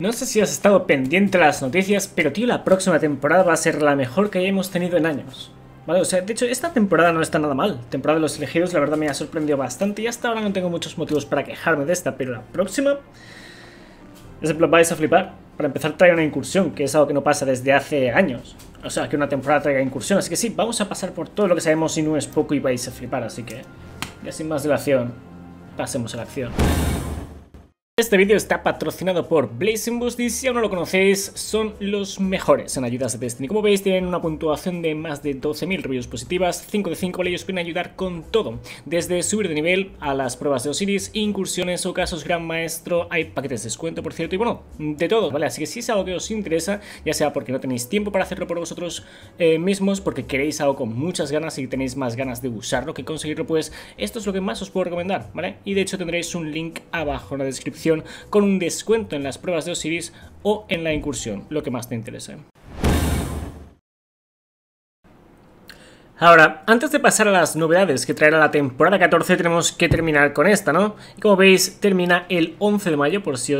No sé si has estado pendiente de las noticias, pero tío, la próxima temporada va a ser la mejor que hayamos tenido en años. Vale, o sea, de hecho, esta temporada no está nada mal. Temporada de los elegidos, la verdad, me ha sorprendido bastante y hasta ahora no tengo muchos motivos para quejarme de esta, pero la próxima... Es plan, vais a flipar. Para empezar, trae una incursión, que es algo que no pasa desde hace años. O sea, que una temporada traiga incursión. Así que sí, vamos a pasar por todo lo que sabemos y no es poco y vais a flipar, así que... Ya sin más dilación, pasemos a la acción. Este vídeo está patrocinado por Blazing Boost y si aún no lo conocéis, son los mejores en ayudas de Destiny. Como veis, tienen una puntuación de más de 12.000 reviews positivas, 5 de 5 ellos pueden ayudar con todo, desde subir de nivel a las pruebas de Osiris, incursiones o casos gran maestro, hay paquetes de descuento, por cierto, y bueno, de todo, ¿vale? Así que si es algo que os interesa, ya sea porque no tenéis tiempo para hacerlo por vosotros eh, mismos, porque queréis algo con muchas ganas y tenéis más ganas de usarlo que conseguirlo, pues esto es lo que más os puedo recomendar, ¿vale? Y de hecho tendréis un link abajo en la descripción con un descuento en las pruebas de Osiris o en la incursión, lo que más te interese. Ahora, antes de pasar a las novedades que traerá la temporada 14, tenemos que terminar con esta, ¿no? como veis, termina el 11 de mayo, por si,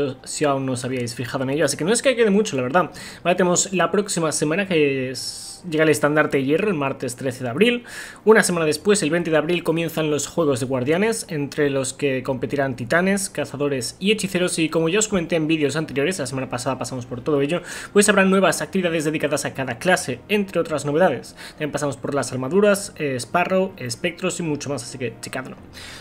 aún no os habíais fijado en ello, así que no es que quede mucho, la verdad. tenemos la próxima semana que es llega el estandarte de hierro el martes 13 de abril. Una semana después, el 20 de abril, comienzan los Juegos de Guardianes, entre los que competirán titanes, cazadores y hechiceros. Y como ya os comenté en vídeos anteriores, la semana pasada pasamos por todo ello, pues habrá nuevas actividades dedicadas a cada clase, entre otras novedades. También pasamos por las armaduras, esparro, eh, Sparrow, espectros y mucho más, así que checadlo.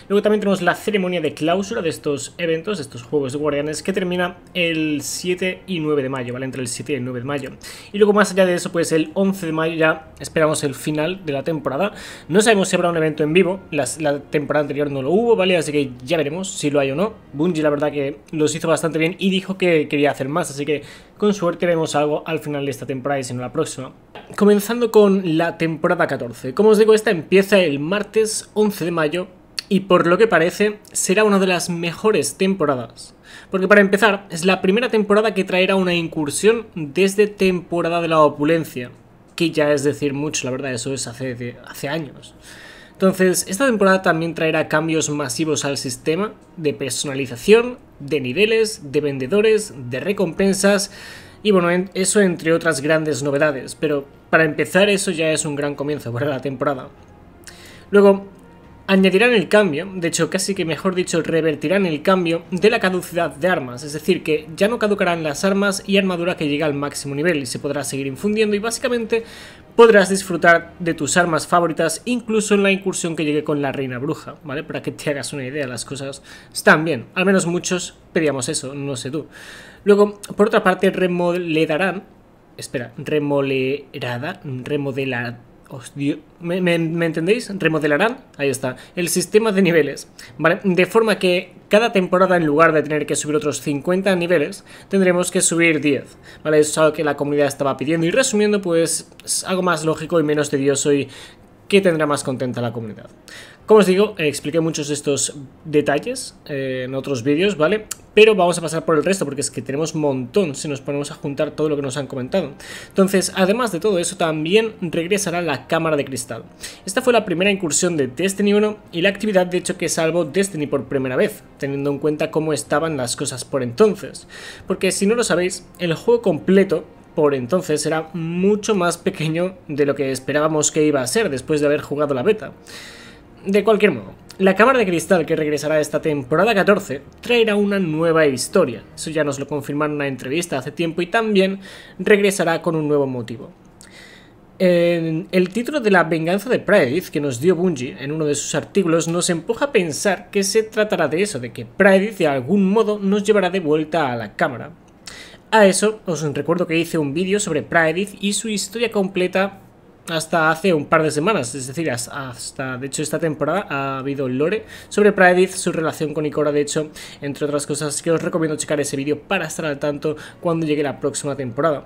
Luego también tenemos la ceremonia de clausura de estos eventos, de estos Juegos de Guardianes, que termina el 7 y 9 de mayo, ¿vale? Entre el 7 y el 9 de mayo. Y luego más allá de eso, pues el 11 de mayo ya esperamos el final de la temporada. No sabemos si habrá un evento en vivo, la temporada anterior no lo hubo, ¿vale? Así que ya veremos si lo hay o no. Bungie la verdad que los hizo bastante bien y dijo que quería hacer más, así que con suerte vemos algo al final de esta temporada y si no la próxima. Comenzando con la temporada 14. Como os digo, esta empieza el martes 11 de mayo y por lo que parece será una de las mejores temporadas. Porque para empezar, es la primera temporada que traerá una incursión desde temporada de la opulencia ya es decir mucho, la verdad, eso es hace, hace años. Entonces, esta temporada también traerá cambios masivos al sistema de personalización, de niveles, de vendedores, de recompensas y bueno, eso entre otras grandes novedades, pero para empezar eso ya es un gran comienzo para la temporada. Luego, añadirán el cambio, de hecho casi que mejor dicho revertirán el cambio de la caducidad de armas, es decir que ya no caducarán las armas y armadura que llega al máximo nivel y se podrá seguir infundiendo y básicamente podrás disfrutar de tus armas favoritas incluso en la incursión que llegue con la reina bruja, ¿vale? Para que te hagas una idea, las cosas están bien, al menos muchos pedíamos eso, no sé tú. Luego, por otra parte, remodelarán, espera, remodelada, remodelar ¿Me, me, entendéis? Remodelarán, ahí está, el sistema de niveles, De forma que cada temporada, en lugar de tener que subir otros 50 niveles, tendremos que subir 10, ¿vale? Eso es algo que la comunidad estaba pidiendo y resumiendo, pues es algo más lógico y menos tedioso y que tendrá más contenta la comunidad. Como os digo, eh, expliqué muchos de estos detalles eh, en otros vídeos, ¿vale? Pero vamos a pasar por el resto porque es que tenemos montón si nos ponemos a juntar todo lo que nos han comentado. Entonces, además de todo eso, también regresará la cámara de cristal. Esta fue la primera incursión de Destiny 1 y la actividad de hecho que salvo Destiny por primera vez, teniendo en cuenta cómo estaban las cosas por entonces. Porque si no lo sabéis, el juego completo por entonces era mucho más pequeño de lo que esperábamos que iba a ser después de haber jugado la beta. De cualquier modo, la Cámara de Cristal que regresará esta temporada 14 traerá una nueva historia, eso ya nos lo confirmaron en una entrevista hace tiempo y también regresará con un nuevo motivo. el título de La venganza de Praedith que nos dio Bungie en uno de sus artículos nos empuja a pensar que se tratará de eso, de que Praedith de algún modo nos llevará de vuelta a la cámara. A eso os recuerdo que hice un vídeo sobre Pride y su historia completa hasta hace un par de semanas, es decir, hasta de hecho esta temporada ha habido lore sobre Praedith, su relación con Ikora, de hecho, entre otras cosas que os recomiendo checar ese vídeo para estar al tanto cuando llegue la próxima temporada.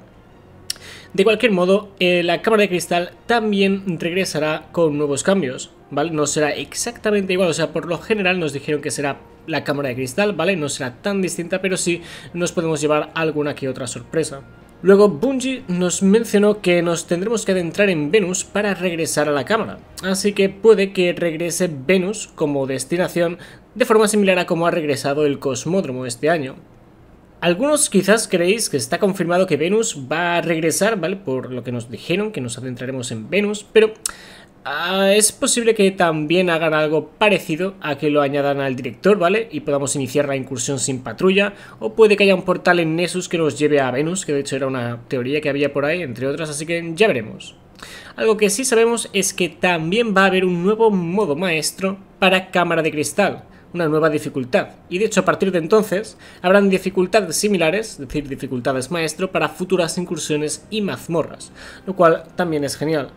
De cualquier modo, eh, la cámara de cristal también regresará con nuevos cambios, ¿vale? No será exactamente igual, o sea, por lo general nos dijeron que será la cámara de cristal, ¿vale? No será tan distinta, pero sí nos podemos llevar alguna que otra sorpresa. Luego Bungie nos mencionó que nos tendremos que adentrar en Venus para regresar a la cámara, así que puede que regrese Venus como destinación de forma similar a como ha regresado el Cosmódromo este año. Algunos quizás creéis que está confirmado que Venus va a regresar, ¿vale? Por lo que nos dijeron, que nos adentraremos en Venus, pero Ah, es posible que también hagan algo parecido a que lo añadan al director, ¿vale? Y podamos iniciar la incursión sin patrulla, o puede que haya un portal en Nessus que nos lleve a Venus, que de hecho era una teoría que había por ahí, entre otras, así que ya veremos. Algo que sí sabemos es que también va a haber un nuevo modo maestro para cámara de cristal, una nueva dificultad, y de hecho a partir de entonces habrán dificultades similares, es decir, dificultades maestro, para futuras incursiones y mazmorras, lo cual también es genial,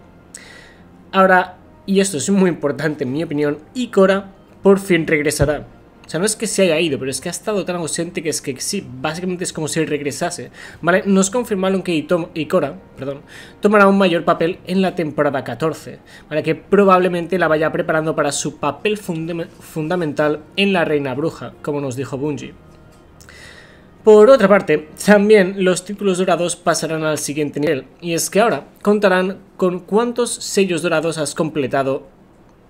Ahora, y esto es muy importante en mi opinión, Ikora por fin regresará. O sea, no es que se haya ido, pero es que ha estado tan ausente que es que sí, básicamente es como si regresase. ¿Vale? Nos confirmaron que Ikora perdón, tomará un mayor papel en la temporada 14, para Que probablemente la vaya preparando para su papel fundamental en La Reina Bruja, como nos dijo Bungie. Por otra parte, también los títulos dorados pasarán al siguiente nivel, y es que ahora contarán con cuántos sellos dorados has completado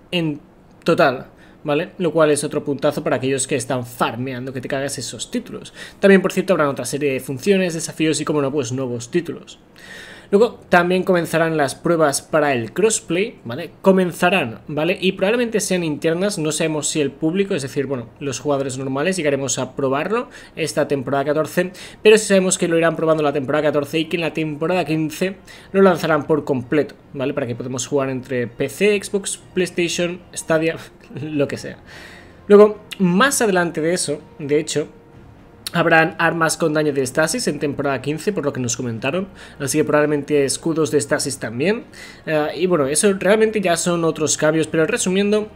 en total, ¿vale? Lo cual es otro puntazo para aquellos que están farmeando que te cagas esos títulos. También, por cierto, habrá otra serie de funciones, desafíos y, como no, pues nuevos títulos. Luego también comenzarán las pruebas para el crossplay, ¿vale? Comenzarán, ¿vale? Y probablemente sean internas, no sabemos si el público, es decir, bueno, los jugadores normales llegaremos a probarlo esta temporada 14, pero sí sabemos que lo irán probando la temporada 14 y que en la temporada 15 lo lanzarán por completo, ¿vale? Para que podamos jugar entre PC, Xbox, PlayStation, Stadia, lo que sea. Luego, más adelante de eso, de hecho, Habrán armas con daño de estasis en temporada 15, por lo que nos comentaron. Así que probablemente escudos de estasis también. Eh, y bueno, eso realmente ya son otros cambios, pero resumiendo...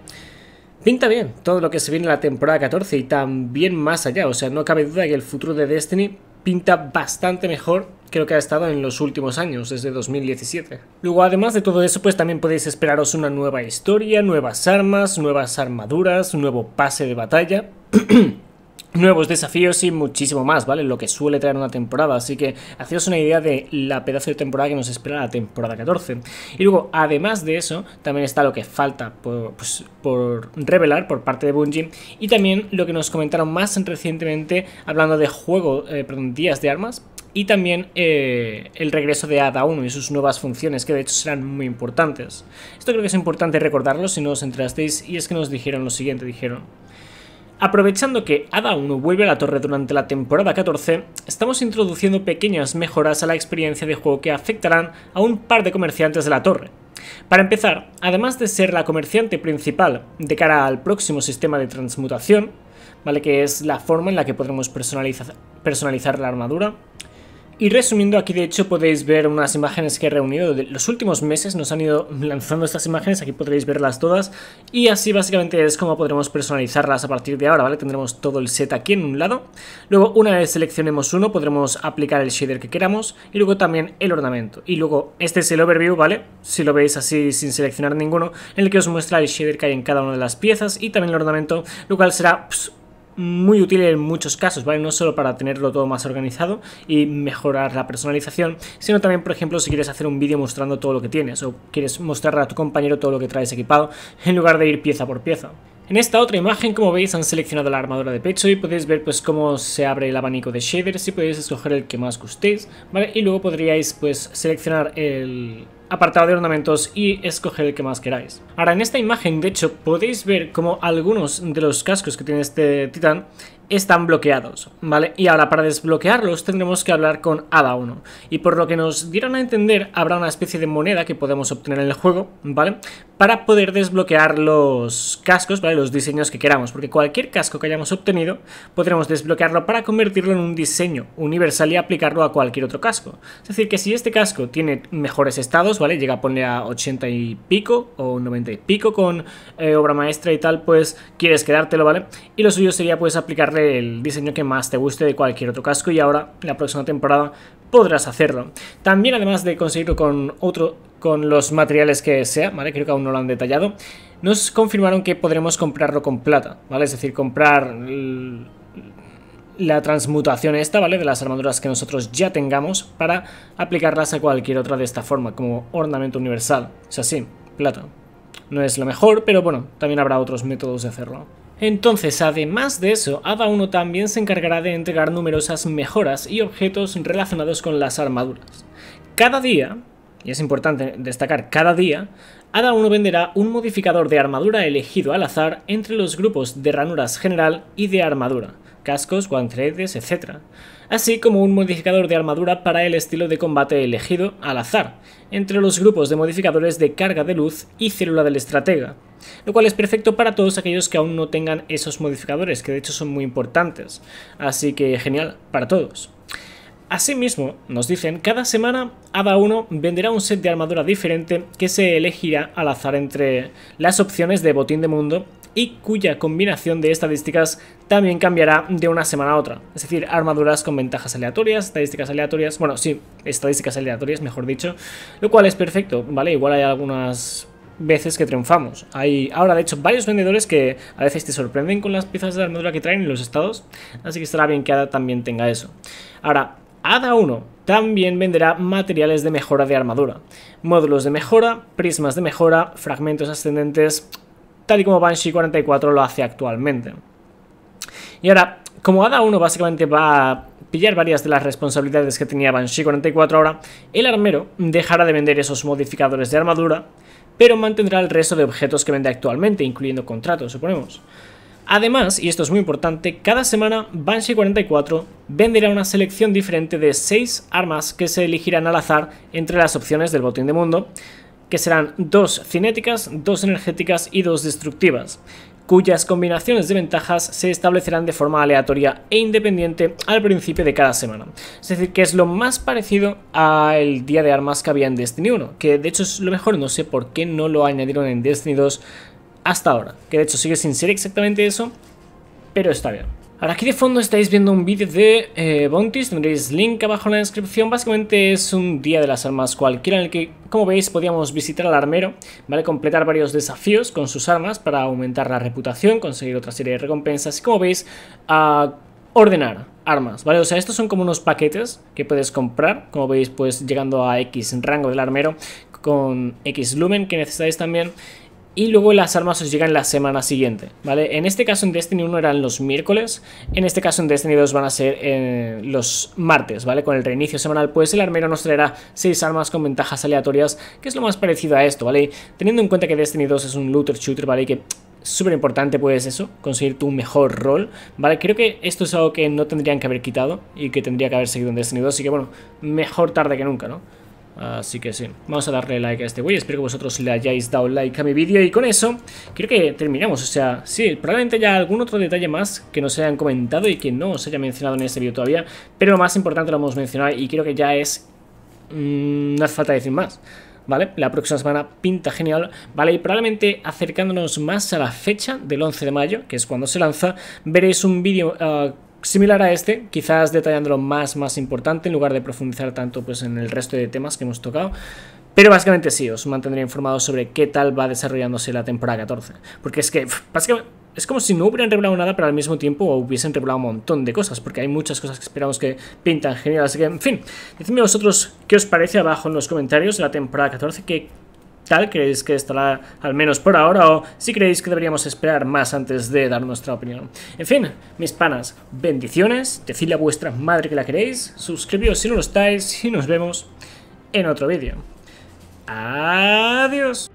Pinta bien todo lo que se viene en la temporada 14 y también más allá, o sea, no cabe duda que el futuro de Destiny pinta bastante mejor que lo que ha estado en los últimos años, desde 2017. Luego, además de todo eso, pues también podéis esperaros una nueva historia, nuevas armas, nuevas armaduras, un nuevo pase de batalla. nuevos desafíos y muchísimo más, ¿vale? Lo que suele traer una temporada, así que hacedos una idea de la pedazo de temporada que nos espera la temporada 14. Y luego, además de eso, también está lo que falta pues, por, revelar por parte de Bungie y también lo que nos comentaron más recientemente hablando de juego, eh, perdón, días de armas, y también eh, el regreso de ADA 1 y sus nuevas funciones, que de hecho serán muy importantes. Esto creo que es importante recordarlo si no os enterasteis, y es que nos dijeron lo siguiente, dijeron... Aprovechando que Ada 1 vuelve a la torre durante la temporada 14, estamos introduciendo pequeñas mejoras a la experiencia de juego que afectarán a un par de comerciantes de la torre. Para empezar, además de ser la comerciante principal de cara al próximo sistema de transmutación, ¿vale? que es la forma en la que podremos personalizar la armadura, y resumiendo, aquí de hecho podéis ver unas imágenes que he reunido de los últimos meses, nos han ido lanzando estas imágenes, aquí podréis verlas todas y así básicamente es como podremos personalizarlas a partir de ahora, ¿vale? Tendremos todo el set aquí en un lado, luego una vez seleccionemos uno podremos aplicar el shader que queramos y luego también el ornamento y luego este es el overview, ¿vale? Si lo veis así sin seleccionar ninguno, en el que os muestra el shader que hay en cada una de las piezas y también el ornamento, lo cual será muy útil en muchos casos, ¿vale? No solo para tenerlo todo más organizado y mejorar la personalización, sino también, por ejemplo, si quieres hacer un vídeo mostrando todo lo que tienes o quieres mostrarle a tu compañero todo lo que traes equipado en lugar de ir pieza por pieza. En esta otra imagen, como veis, han seleccionado la armadura de pecho y podéis ver pues cómo se abre el abanico de shaders y podéis escoger el que más gustéis, ¿vale? Y luego podríais pues seleccionar el apartado de ornamentos y escoger el que más queráis. Ahora en esta imagen de hecho podéis ver cómo algunos de los cascos que tiene este titán están bloqueados, ¿vale? Y ahora para desbloquearlos tendremos que hablar con Ada Uno Y por lo que nos dieron a entender, habrá una especie de moneda que podemos obtener en el juego, ¿vale? Para poder desbloquear los cascos, ¿vale? Los diseños que queramos, porque cualquier casco que hayamos obtenido podremos desbloquearlo para convertirlo en un diseño universal y aplicarlo a cualquier otro casco. Es decir, que si este casco tiene mejores estados, ¿vale? Llega a poner a 80 y pico o 90 y pico con eh, obra maestra y tal, pues quieres quedártelo, ¿vale? Y lo suyo sería pues aplicarle el diseño que más te guste de cualquier otro casco y ahora la próxima temporada podrás hacerlo. También además de conseguirlo con otro con los materiales que sea, ¿vale? Creo que aún no lo han detallado. Nos confirmaron que podremos comprarlo con plata, ¿vale? Es decir, comprar la transmutación esta, ¿vale? De las armaduras que nosotros ya tengamos para aplicarlas a cualquier otra de esta forma, como ornamento universal. O sea, sí, plata. No es lo mejor, pero bueno, también habrá otros métodos de hacerlo. Entonces, además de eso, ada 1 también se encargará de entregar numerosas mejoras y objetos relacionados con las armaduras. Cada día, y es importante destacar cada día, ada 1 venderá un modificador de armadura elegido al azar entre los grupos de ranuras general y de armadura, cascos, guanteletes, etc así como un modificador de armadura para el estilo de combate elegido al azar, entre los grupos de modificadores de carga de luz y célula del estratega, lo cual es perfecto para todos aquellos que aún no tengan esos modificadores, que de hecho son muy importantes, así que genial para todos. Asimismo, nos dicen, cada semana cada uno venderá un set de armadura diferente que se elegirá al azar entre las opciones de botín de mundo y cuya combinación de estadísticas también cambiará de una semana a otra. Es decir, armaduras con ventajas aleatorias, estadísticas aleatorias, bueno, sí, estadísticas aleatorias, mejor dicho, lo cual es perfecto, ¿vale? Igual hay algunas veces que triunfamos. Hay ahora, de hecho, varios vendedores que a veces te sorprenden con las piezas de armadura que traen en los estados, así que estará bien que Ada también tenga eso. Ahora, Ada 1 también venderá materiales de mejora de armadura, módulos de mejora, prismas de mejora, fragmentos ascendentes, tal y como Banshee 44 lo hace actualmente. Y ahora, como cada uno básicamente va a pillar varias de las responsabilidades que tenía Banshee 44 ahora, el armero dejará de vender esos modificadores de armadura, pero mantendrá el resto de objetos que vende actualmente, incluyendo contratos, suponemos. Además, y esto es muy importante, cada semana Banshee 44 venderá una selección diferente de 6 armas que se elegirán al azar entre las opciones del botín de mundo, que serán dos cinéticas, dos energéticas y dos destructivas cuyas combinaciones de ventajas se establecerán de forma aleatoria e independiente al principio de cada semana. Es decir, que es lo más parecido al día de armas que había en Destiny 1, que de hecho es lo mejor, no sé por qué no lo añadieron en Destiny 2 hasta ahora, que de hecho sigue sin ser exactamente eso, pero está bien. Ahora aquí de fondo estáis viendo un vídeo de Bontis eh, Bounties, tendréis link abajo en la descripción. Básicamente es un día de las armas cualquiera en el que, como veis, podíamos visitar al armero, ¿vale? Completar varios desafíos con sus armas para aumentar la reputación, conseguir otra serie de recompensas y como veis, ordenar armas, ¿vale? O sea, estos son como unos paquetes que puedes comprar, como veis, pues llegando a X rango del armero con X lumen que necesitáis también y luego las armas os llegan la semana siguiente, ¿vale? En este caso en Destiny 1 eran los miércoles, en este caso en Destiny 2 van a ser eh, los martes, ¿vale? Con el reinicio semanal, pues el armero nos traerá 6 armas con ventajas aleatorias, que es lo más parecido a esto, ¿vale? Teniendo en cuenta que Destiny 2 es un looter shooter, ¿vale? Y que súper importante pues eso, conseguir tu mejor rol, ¿vale? Creo que esto es algo que no tendrían que haber quitado y que tendría que haber seguido en Destiny 2, así que bueno, mejor tarde que nunca, ¿no? Así que sí, vamos a darle like a este güey Espero que vosotros le hayáis dado like a mi vídeo Y con eso, creo que terminamos O sea, sí, probablemente haya algún otro detalle más Que nos hayan comentado y que no os haya mencionado en este vídeo todavía Pero lo más importante lo hemos mencionado Y creo que ya es... Mm, no hace falta decir más ¿vale? La próxima semana pinta genial, ¿vale? Y probablemente acercándonos más a la fecha del 11 de mayo, que es cuando se lanza, veréis un vídeo... Ah, similar a este, quizás detallándolo más, más importante, en lugar de profundizar tanto pues, en el resto de temas que hemos tocado. Pero básicamente sí, os mantendré informado sobre qué tal va desarrollándose la temporada 14. Porque es que, básicamente, es como si no hubieran revelado nada, pero al mismo tiempo hubiesen revelado un montón de cosas, porque hay muchas cosas que esperamos que pintan genial. Así que, en fin, decidme vosotros qué os parece abajo en los comentarios la temporada 14, que tal creéis que estará al menos por ahora o si creéis que deberíamos esperar más antes de dar nuestra opinión. En fin, mis panas, bendiciones, decidle a vuestra madre que la queréis, suscribíos si no lo estáis y nos vemos en otro vídeo. Adiós.